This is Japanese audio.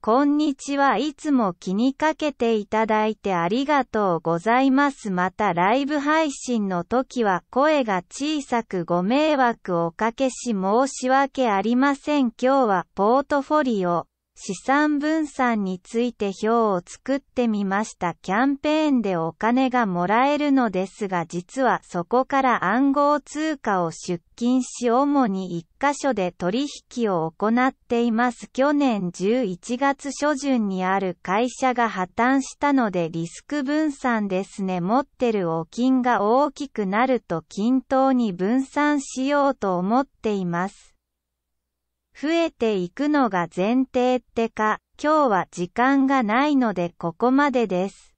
こんにちはいつも気にかけていただいてありがとうございます。またライブ配信の時は声が小さくご迷惑をおかけし申し訳ありません。今日はポートフォリオ、資産分散について表を作ってみましたキャンペーンでお金がもらえるのですが実はそこから暗号通貨を出金し主に1箇所で取引を行っています去年11月初旬にある会社が破綻したのでリスク分散ですね持ってるお金が大きくなると均等に分散しようと思っています増えていくのが前提ってか、今日は時間がないのでここまでです。